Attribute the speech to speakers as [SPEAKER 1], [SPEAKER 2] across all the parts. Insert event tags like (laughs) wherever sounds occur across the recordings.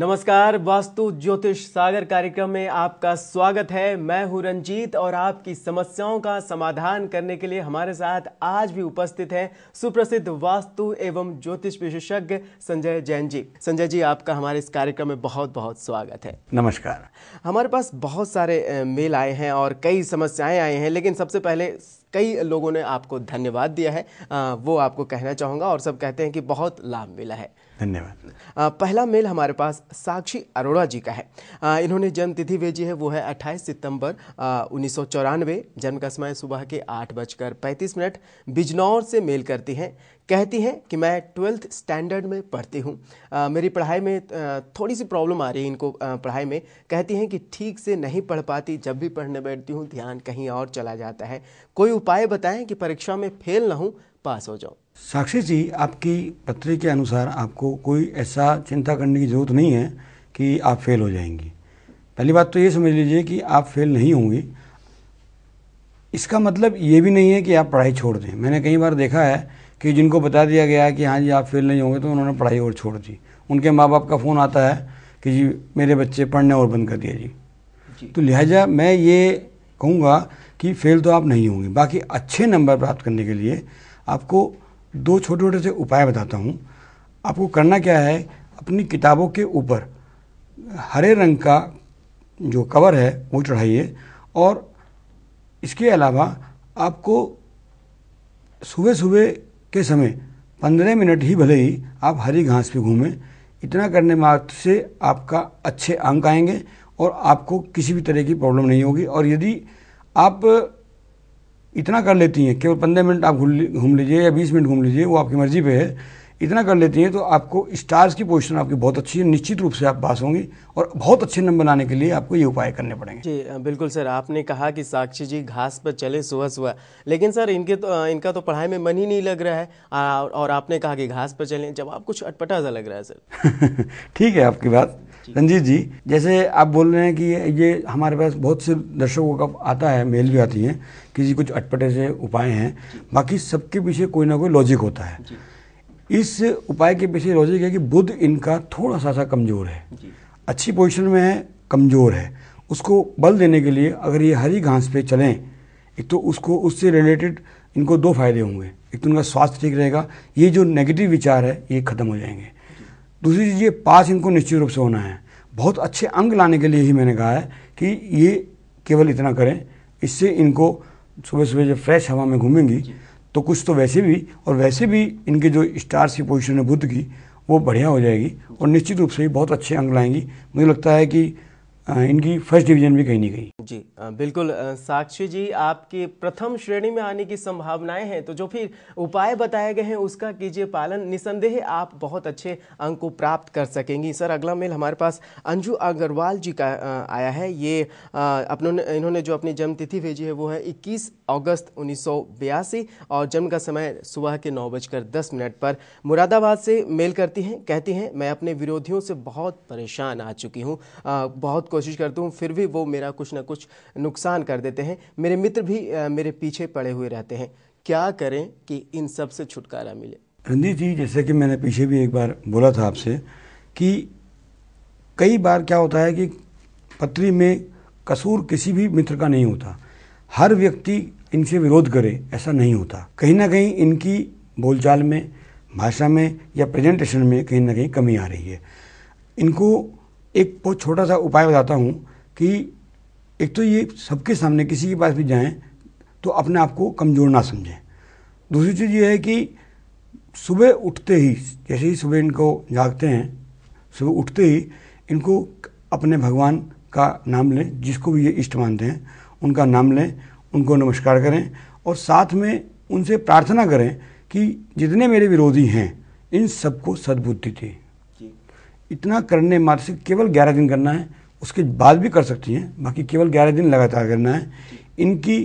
[SPEAKER 1] नमस्कार वास्तु ज्योतिष सागर कार्यक्रम में आपका स्वागत है मैं हूं रंजीत और आपकी समस्याओं का समाधान करने के लिए हमारे साथ आज भी उपस्थित हैं सुप्रसिद्ध वास्तु एवं ज्योतिष विशेषज्ञ संजय जैन जी संजय जी आपका हमारे इस कार्यक्रम में बहुत बहुत स्वागत है नमस्कार हमारे पास बहुत सारे मेल आए हैं और कई समस्याएं आई हैं लेकिन सबसे पहले कई लोगों ने आपको धन्यवाद दिया है वो आपको कहना चाहूँगा और सब कहते हैं कि बहुत लाभ मिला है धन्यवाद पहला मेल हमारे पास साक्षी अरोड़ा जी का है आ, इन्होंने जन्मतिथि भेजी है वो है 28 सितंबर उन्नीस सौ जन्म का समय सुबह के आठ बजकर पैंतीस मिनट बिजनौर से मेल करती हैं कहती हैं कि मैं ट्वेल्थ स्टैंडर्ड में पढ़ती हूँ मेरी पढ़ाई में थोड़ी सी प्रॉब्लम आ रही है इनको पढ़ाई में कहती हैं कि ठीक से नहीं पढ़ पाती जब भी पढ़ने बैठती हूँ ध्यान कहीं और चला जाता है कोई उपाय बताएं कि परीक्षा में फेल ना हूँ पास हो जाऊँ
[SPEAKER 2] साक्षी जी आपकी पत्र के अनुसार आपको कोई ऐसा चिंता करने की ज़रूरत नहीं है कि आप फेल हो जाएंगी पहली बात तो ये समझ लीजिए कि आप फेल नहीं होंगी इसका मतलब ये भी नहीं है कि आप पढ़ाई छोड़ दें मैंने कई बार देखा है कि जिनको बता दिया गया है कि हाँ जी आप फेल नहीं होंगे तो उन्होंने पढ़ाई और छोड़ दी उनके माँ बाप का फ़ोन आता है कि जी मेरे बच्चे पढ़ने और बंद कर दिया जी, जी। तो लिहाजा मैं ये कहूँगा कि फेल तो आप नहीं होंगे बाकी अच्छे नंबर प्राप्त करने के लिए आपको दो छोटे छोटे से उपाय बताता हूँ आपको करना क्या है अपनी किताबों के ऊपर हरे रंग का जो कवर है वो चढ़ाइए और इसके अलावा आपको सुबह सुबह के समय पंद्रह मिनट ही भले ही आप हरी घास पे घूमें इतना करने मात्र से आपका अच्छे अंक आएंगे और आपको किसी भी तरह की प्रॉब्लम नहीं होगी और यदि आप इतना कर लेती हैं केवल पंद्रह मिनट आप घूम लीजिए या बीस मिनट घूम लीजिए वो आपकी मर्ज़ी पे है इतना कर लेती हैं तो आपको स्टार्स की पोजिशन आपकी बहुत अच्छी है निश्चित रूप से आप पास होंगी और बहुत अच्छे नंबर लाने के लिए आपको ये उपाय करने पड़ेंगे
[SPEAKER 1] जी बिल्कुल सर आपने कहा कि साक्षी जी घास पर चले सुबह सुबह लेकिन सर इनके तो इनका तो पढ़ाई में मन ही नहीं लग रहा है और आपने कहा कि घास पर चलें जब आप कुछ अटपटा सा लग रहा है सर
[SPEAKER 2] (laughs) ठीक है आपकी बात रंजीत जी जैसे आप बोल रहे हैं कि ये हमारे पास बहुत से दर्शकों का आता है मेल भी आती है किसी कुछ अटपटे से उपाय हैं बाकी सबके पीछे कोई ना कोई लॉजिक होता है इस उपाय के पीछे लॉजिक है कि बुद्ध इनका थोड़ा सा सा कमज़ोर है अच्छी पोजीशन में है कमज़ोर है उसको बल देने के लिए अगर ये हरी घास पे चलें एक तो उसको उससे रिलेटेड इनको दो फायदे होंगे एक तो उनका स्वास्थ्य ठीक रहेगा ये जो नेगेटिव विचार है ये ख़त्म हो जाएंगे दूसरी चीज़ ये पास इनको निश्चित रूप से होना है बहुत अच्छे अंग लाने के लिए ही मैंने कहा है कि ये केवल इतना करें इससे इनको सुबह सुबह जब फ्रेश हवा में घूमेंगी तो कुछ तो वैसे भी और वैसे भी इनके जो स्टार्स की पोजिशन है बुद्ध की वो बढ़िया हो जाएगी और निश्चित रूप से ही बहुत अच्छे अंक लाएंगी मुझे लगता है कि इनकी फर्स्ट डिवीजन भी कहीं नहीं गई
[SPEAKER 1] जी बिल्कुल साक्षी जी आपकी प्रथम श्रेणी में आने की संभावनाएं हैं तो जो फिर उपाय बताए गए हैं उसका कीजिए पालन निसंदेह आप बहुत अच्छे अंक को प्राप्त कर सकेंगी सर अगला मेल हमारे पास अंजू अग्रवाल जी का आया है ये अपनों इन्होंने जो अपनी जन्मतिथि भेजी है वो है इक्कीस अगस्त उन्नीस और जन्म का समय सुबह के नौ बजकर दस मिनट पर मुरादाबाद से मेल करती हैं कहती हैं मैं अपने विरोधियों से बहुत परेशान आ चुकी हूँ बहुत कोशिश करती हूँ फिर भी वो मेरा कुछ ना कुछ नुकसान कर देते हैं मेरे मित्र भी आ, मेरे पीछे पड़े हुए रहते हैं क्या करें कि इन सब से छुटकारा मिले
[SPEAKER 2] रंजीत जी जैसे कि मैंने पीछे भी एक बार बोला था आपसे कि कई बार क्या होता है कि पत्री में कसूर किसी भी मित्र का नहीं होता हर व्यक्ति इनसे विरोध करें ऐसा नहीं होता कहीं ना कहीं इनकी बोलचाल में भाषा में या प्रेजेंटेशन में कहीं ना कहीं कमी आ रही है इनको एक बहुत छोटा सा उपाय बताता हूँ कि एक तो ये सबके सामने किसी के पास भी जाएं तो अपने आप को कमज़ोर ना समझें दूसरी चीज़ ये है कि सुबह उठते ही जैसे ही सुबह इनको जागते हैं सुबह उठते ही इनको अपने भगवान का नाम लें जिसको भी ये इष्ट मानते हैं उनका नाम लें उनको नमस्कार करें और साथ में उनसे प्रार्थना करें कि जितने मेरे विरोधी हैं इन सबको सद्बुद्धि थी इतना करने मात्र से केवल ग्यारह दिन करना है उसके बाद भी कर सकती हैं बाकी केवल ग्यारह दिन लगातार करना है इनकी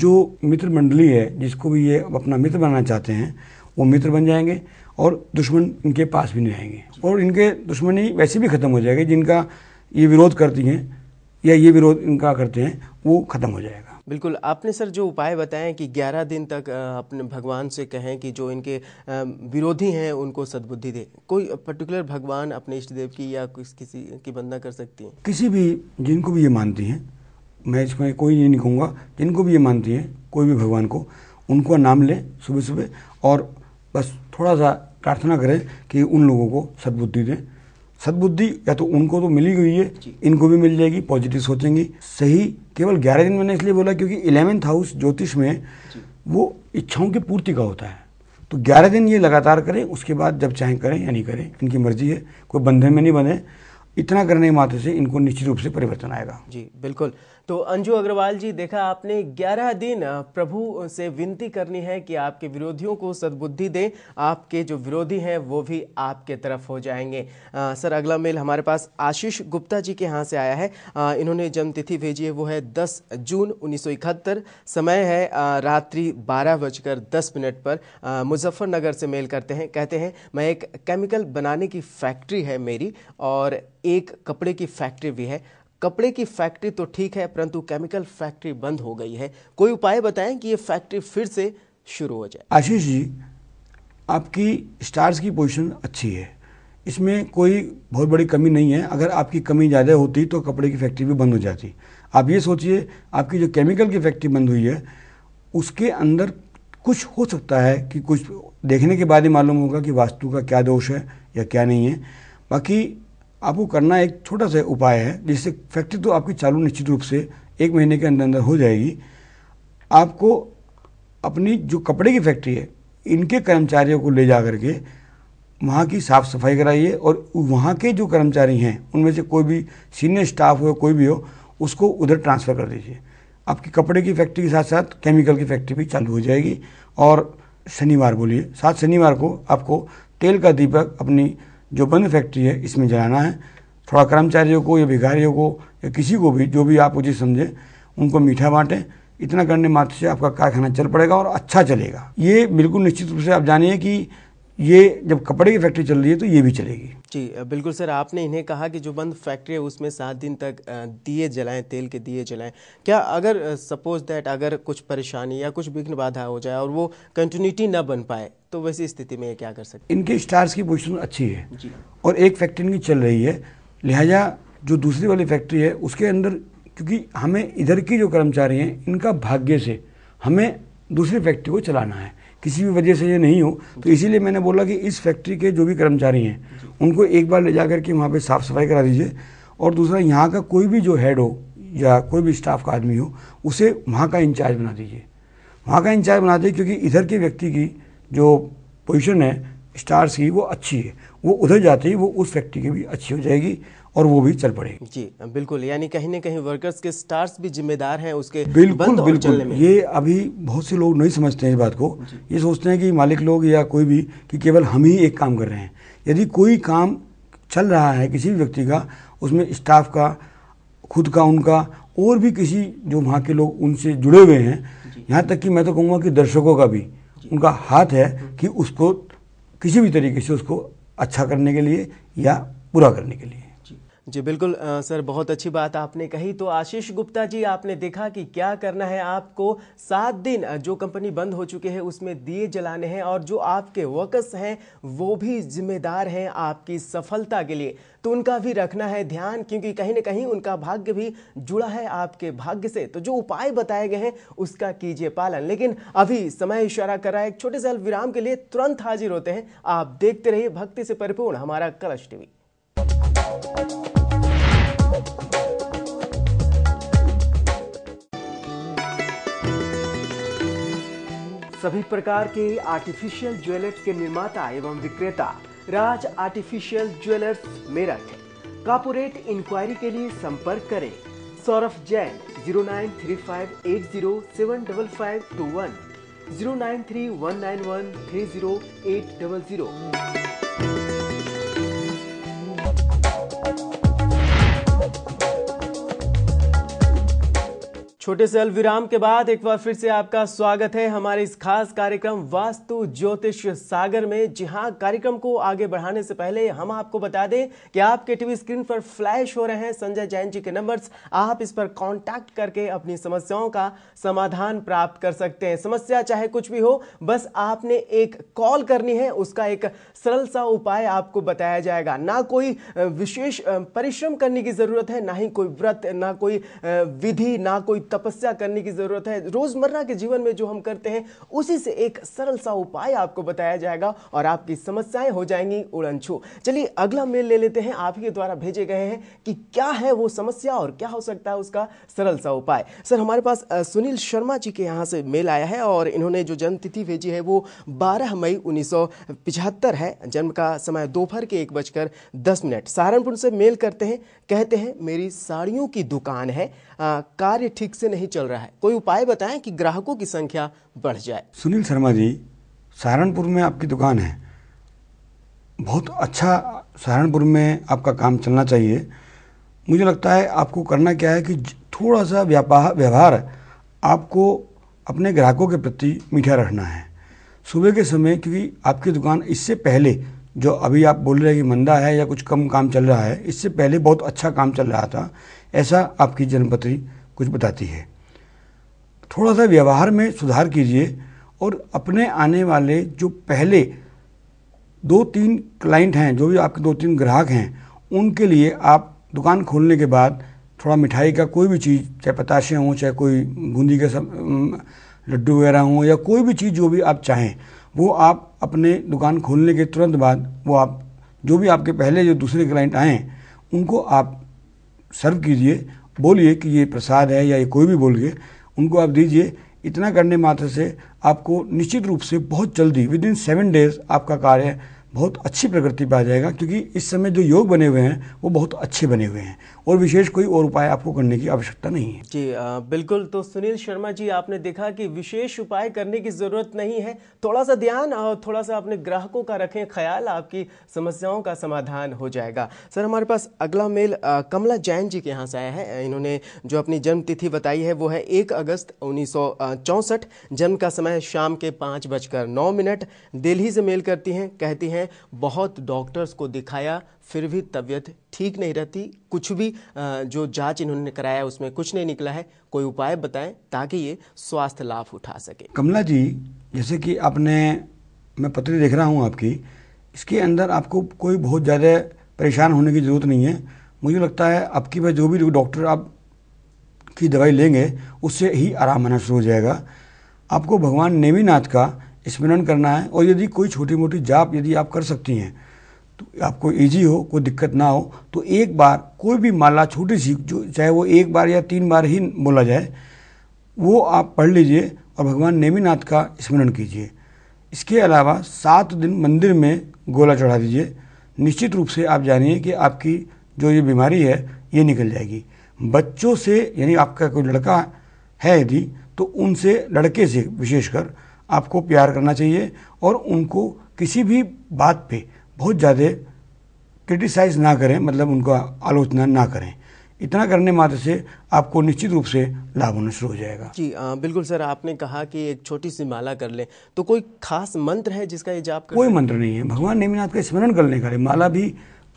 [SPEAKER 2] जो मित्र मंडली है जिसको भी ये अपना मित्र बनाना चाहते हैं वो मित्र बन जाएंगे और दुश्मन इनके पास भी नहीं आएंगे और इनके दुश्मनी वैसे भी ख़त्म हो जाएगी जिनका ये विरोध करती हैं या ये विरोध इनका करते हैं वो ख़त्म हो जाएगा
[SPEAKER 1] बिल्कुल आपने सर जो उपाय बताए कि 11 दिन तक अपने भगवान से कहें कि जो इनके विरोधी हैं उनको सद्बुद्धि दे कोई पर्टिकुलर भगवान अपने इष्ट देव की या किस किसी की वंदना कर सकती हैं
[SPEAKER 2] किसी भी जिनको भी ये मानती हैं मैं इसमें कोई नहीं कहूँगा जिनको भी ये मानती हैं कोई भी भगवान को उनको नाम लें सुबह सुबह और बस थोड़ा सा प्रार्थना करें कि उन लोगों को सद्बुद्धि दें सदबुद्धि या तो उनको तो मिली हुई है इनको भी मिल जाएगी पॉजिटिव सोचेंगी सही केवल ग्यारह दिन मैंने इसलिए बोला क्योंकि इलेवेंथ हाउस ज्योतिष में वो इच्छाओं की पूर्ति का होता है तो ग्यारह दिन ये लगातार करें उसके बाद जब चाहें करें या नहीं करें इनकी मर्जी है कोई बंधन में नहीं बंधे इतना करने के से इनको निश्चित रूप से परिवर्तन आएगा
[SPEAKER 1] जी बिल्कुल तो अंजू अग्रवाल जी देखा आपने 11 दिन प्रभु से विनती करनी है कि आपके विरोधियों को सद्बुद्धि दें आपके जो विरोधी हैं वो भी आपके तरफ हो जाएंगे आ, सर अगला मेल हमारे पास आशीष गुप्ता जी के यहाँ से आया है आ, इन्होंने जन्मतिथि भेजी है वो है 10 जून उन्नीस समय है आ, रात्रि बारह बजकर दस मिनट पर मुजफ्फरनगर से मेल करते हैं कहते हैं मैं एक केमिकल बनाने की फैक्ट्री है मेरी और एक कपड़े की फैक्ट्री भी है कपड़े की फैक्ट्री तो ठीक है परंतु केमिकल फैक्ट्री बंद हो गई है कोई उपाय बताएं कि ये फैक्ट्री फिर से शुरू हो जाए
[SPEAKER 2] आशीष जी आपकी स्टार्स की पोजीशन अच्छी है इसमें कोई बहुत बड़ी कमी नहीं है अगर आपकी कमी ज़्यादा होती तो कपड़े की फैक्ट्री भी बंद हो जाती आप ये सोचिए आपकी जो केमिकल की फैक्ट्री बंद हुई है उसके अंदर कुछ हो सकता है कि कुछ देखने के बाद ही मालूम होगा कि वास्तु का क्या दोष है या क्या नहीं है बाकी आपको करना एक छोटा सा उपाय है जिससे फैक्ट्री तो आपकी चालू निश्चित रूप से एक महीने के अंदर अंदर हो जाएगी आपको अपनी जो कपड़े की फैक्ट्री है इनके कर्मचारियों को ले जा करके वहाँ की साफ़ सफाई कराइए और वहाँ के जो कर्मचारी हैं उनमें से कोई भी सीनियर स्टाफ हो कोई भी हो उसको उधर ट्रांसफ़र कर दीजिए आपकी कपड़े की फैक्ट्री के साथ साथ केमिकल की फैक्ट्री भी चालू हो जाएगी और शनिवार बोलिए सात शनिवार को आपको तेल का दीपक अपनी जो बंद फैक्ट्री है इसमें जलाना है थोड़ा कर्मचारियों को या भिखारियों को या किसी को भी जो भी आप उचित समझें उनको मीठा बांटें इतना करने मात्र से आपका कारखाना चल पड़ेगा और अच्छा चलेगा ये बिल्कुल निश्चित रूप से आप जानिए कि ये जब कपड़े की फैक्ट्री चल रही है तो ये भी चलेगी
[SPEAKER 1] जी बिल्कुल सर आपने इन्हें कहा कि जो बंद फैक्ट्री है उसमें सात दिन तक दिए जलाएं तेल के दिए जलाएं क्या अगर सपोज दैट अगर कुछ परेशानी या कुछ विघ्न बाधा हो जाए और वो कंटिन्यूटी ना बन पाए तो वैसी स्थिति में ये क्या कर सकते इनके
[SPEAKER 2] स्टार्स की पोजिशन अच्छी है और एक फैक्ट्री इनकी चल रही है लिहाजा जो दूसरी वाली फैक्ट्री है उसके अंदर क्योंकि हमें इधर के जो कर्मचारी हैं इनका भाग्य से हमें दूसरी फैक्ट्री को चलाना है किसी भी वजह से ये नहीं हो तो इसीलिए मैंने बोला कि इस फैक्ट्री के जो भी कर्मचारी हैं उनको एक बार ले जा करके वहाँ पे साफ़ सफाई करा दीजिए और दूसरा यहाँ का कोई भी जो हेड हो या कोई भी स्टाफ का आदमी हो उसे वहाँ का इंचार्ज बना दीजिए वहाँ का इंचार्ज बना दीजिए क्योंकि इधर के व्यक्ति की जो पोजीशन है स्टार्स की वो अच्छी है वो उधर जाते ही वो उस फैक्ट्री की भी अच्छी हो जाएगी और वो भी चल पड़ेगी
[SPEAKER 1] जी बिल्कुल यानी कहीं ना कहीं वर्कर्स के स्टार्स भी जिम्मेदार हैं उसके बिल्कुल बिल्कुल
[SPEAKER 2] ये अभी बहुत से लोग नहीं समझते हैं इस बात को ये सोचते हैं कि मालिक लोग या कोई भी कि केवल हम ही एक काम कर रहे हैं यदि कोई काम चल रहा है किसी भी व्यक्ति का उसमें स्टाफ का खुद का उनका और भी किसी जो वहाँ के लोग उनसे जुड़े हुए हैं यहाँ तक कि मैं तो कहूँगा कि दर्शकों का भी उनका हाथ है कि उसको किसी भी तरीके से उसको अच्छा करने के लिए या पूरा करने के लिए
[SPEAKER 1] जी बिल्कुल आ, सर बहुत अच्छी बात आपने कही तो आशीष गुप्ता जी आपने देखा कि क्या करना है आपको सात दिन जो कंपनी बंद हो चुके हैं उसमें दिए जलाने हैं और जो आपके वर्कर्स हैं वो भी जिम्मेदार हैं आपकी सफलता के लिए तो उनका भी रखना है ध्यान क्योंकि कहीं ना कहीं उनका भाग्य भी जुड़ा है आपके भाग्य से तो जो उपाय बताए गए हैं उसका कीजिए पालन लेकिन अभी समय इशारा कर रहा है एक छोटे से विराम के लिए तुरंत हाजिर होते हैं आप देखते रहिए भक्ति से परिपूर्ण हमारा कलश टीवी सभी प्रकार के आर्टिफिशियल ज्वेलर्स के निर्माता एवं विक्रेता Raj artificial jewellers Meerut corporate inquiry के लिए संपर्क करें Saurabh Jain zero nine three five eight zero seven double five two one zero nine three one nine one three zero eight double zero छोटे से विराम के बाद एक बार फिर से आपका स्वागत है हमारे इस खास कार्यक्रम वास्तु ज्योतिष सागर में जी हाँ कार्यक्रम को आगे बढ़ाने से पहले हम आपको बता दें कि आपके टीवी स्क्रीन पर फ्लैश हो रहे हैं संजय जैन जी के नंबर्स आप इस पर कांटेक्ट करके अपनी समस्याओं का समाधान प्राप्त कर सकते हैं समस्या चाहे कुछ भी हो बस आपने एक कॉल करनी है उसका एक सरल सा उपाय आपको बताया जाएगा ना कोई विशेष परिश्रम करने की जरूरत है ना ही कोई व्रत ना कोई विधि ना कोई तपस्या करने की ज़रूरत है रोज़मर्रा के जीवन में जो हम करते हैं उसी से एक सरल सा उपाय आपको बताया जाएगा और आपकी समस्याएं हो जाएंगी उड़न छू चलिए अगला मेल ले लेते हैं आप आपके द्वारा भेजे गए हैं कि क्या है वो समस्या और क्या हो सकता है उसका सरल सा उपाय सर हमारे पास सुनील शर्मा जी के यहाँ से मेल आया है और इन्होंने जो जन्मतिथि भेजी है वो बारह मई उन्नीस है जन्म का समय दोपहर के एक बजकर दस मिनट सहारनपुर से मेल करते हैं कहते हैं मेरी साड़ियों की दुकान है कार्य ठीक से नहीं चल रहा है कोई उपाय बताएं कि ग्राहकों की संख्या बढ़ जाए
[SPEAKER 2] सुनील शर्मा जी सहारनपुर में आपकी दुकान है बहुत अच्छा सहारनपुर में आपका काम चलना चाहिए मुझे लगता है आपको करना क्या है कि थोड़ा सा व्यापार व्यवहार आपको अपने ग्राहकों के प्रति मीठा रखना है सुबह के समय क्योंकि आपकी दुकान इससे पहले जो अभी आप बोल रहे हैं कि मंदा है या कुछ कम काम चल रहा है इससे पहले बहुत अच्छा काम चल रहा था ऐसा आपकी जन्मपत्री कुछ बताती है थोड़ा सा व्यवहार में सुधार कीजिए और अपने आने वाले जो पहले दो तीन क्लाइंट हैं जो भी आपके दो तीन ग्राहक हैं उनके लिए आप दुकान खोलने के बाद थोड़ा मिठाई का कोई भी चीज़ चाहे पताशे हों चाहे कोई बूंदी के सब लड्डू वगैरह हों या कोई भी चीज़ जो भी आप चाहें वो आप अपने दुकान खोलने के तुरंत बाद वो आप जो भी आपके पहले जो दूसरे क्लाइंट आएँ उनको आप सर्व कीजिए बोलिए कि ये प्रसाद है या ये कोई भी बोलिए उनको आप दीजिए इतना करने मात्र से आपको निश्चित रूप से बहुत जल्दी विद इन सेवन डेज आपका कार्य बहुत अच्छी प्रगति पर आ जाएगा क्योंकि इस समय जो योग बने हुए हैं वो बहुत अच्छे बने हुए हैं और विशेष कोई और उपाय आपको करने की आवश्यकता नहीं है
[SPEAKER 1] जी आ, बिल्कुल तो सुनील शर्मा जी आपने देखा कि विशेष उपाय करने की ज़रूरत नहीं है थोड़ा सा ध्यान और थोड़ा सा अपने ग्राहकों का रखें ख्याल आपकी समस्याओं का समाधान हो जाएगा सर हमारे पास अगला मेल आ, कमला जैन जी के यहाँ से आया है इन्होंने जो अपनी जन्मतिथि बताई है वो है एक अगस्त उन्नीस जन्म का समय शाम के पाँच बजकर नौ मिनट दिल्ली से मेल करती हैं कहती हैं हैं बहुत डॉक्टर्स को दिखाया फिर भी तबीयत ठीक नहीं रहती कुछ भी जो जांच इन्होंने कराया उसमें कुछ नहीं निकला है कोई उपाय बताएं ताकि ये स्वास्थ्य लाभ उठा सके
[SPEAKER 2] कमला जी जैसे कि आपने मैं पत्री देख रहा हूँ आपकी इसके अंदर आपको कोई बहुत ज़्यादा परेशान होने की ज़रूरत नहीं है मुझे लगता है आपकी वह जो भी डॉक्टर आप की दवाई लेंगे उससे ही आराम आना शुरू हो जाएगा आपको भगवान नेमीनाथ का स्मरण करना है और यदि कोई छोटी मोटी जाप यदि आप कर सकती हैं तो आपको इजी हो कोई दिक्कत ना हो तो एक बार कोई भी माला छोटी सी जो चाहे वो एक बार या तीन बार ही बोला जाए वो आप पढ़ लीजिए और भगवान नेमीनाथ का स्मरण कीजिए इसके अलावा सात दिन मंदिर में गोला चढ़ा दीजिए निश्चित रूप से आप जानिए कि आपकी जो ये बीमारी है ये निकल जाएगी बच्चों से यानी आपका कोई लड़का है यदि तो उनसे लड़के से विशेषकर आपको प्यार करना चाहिए और उनको किसी भी बात पे बहुत ज़्यादा क्रिटिसाइज़ ना करें मतलब उनका आलोचना ना करें इतना करने मात्र से आपको निश्चित रूप से लाभ होना शुरू हो जाएगा
[SPEAKER 1] जी आ, बिल्कुल सर आपने कहा कि एक छोटी सी माला कर लें तो कोई खास मंत्र है जिसका ये जाप
[SPEAKER 2] कोई मंत्र नहीं है भगवान नेमिनाथ का स्मरण करने का माला भी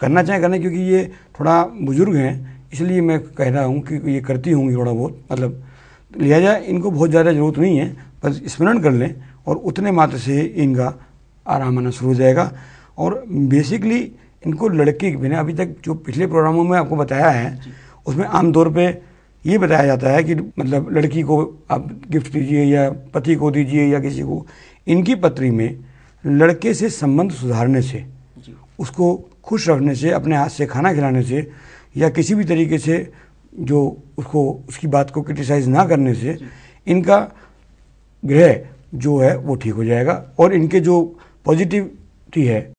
[SPEAKER 2] करना चाहें करना क्योंकि ये थोड़ा बुजुर्ग हैं इसलिए मैं कह रहा हूँ कि ये करती होंगी थोड़ा बहुत मतलब लिहाजा इनको बहुत ज़्यादा ज़रूरत नहीं है बस स्मरण कर लें और उतने मात्र से इनका आराम आना शुरू हो जाएगा और बेसिकली इनको लड़के मैंने अभी तक जो पिछले प्रोग्रामों में आपको बताया है उसमें आमतौर पर ये बताया जाता है कि मतलब लड़की को आप गिफ्ट दीजिए या पति को दीजिए या किसी को इनकी पत्री में लड़के से संबंध सुधारने से उसको खुश रखने से अपने हाथ से खाना खिलाने से या किसी भी तरीके से जो उसको उसकी बात को क्रिटिसाइज़ ना करने से इनका ग्रह जो है वो ठीक हो जाएगा और इनके जो पॉजिटिविटी है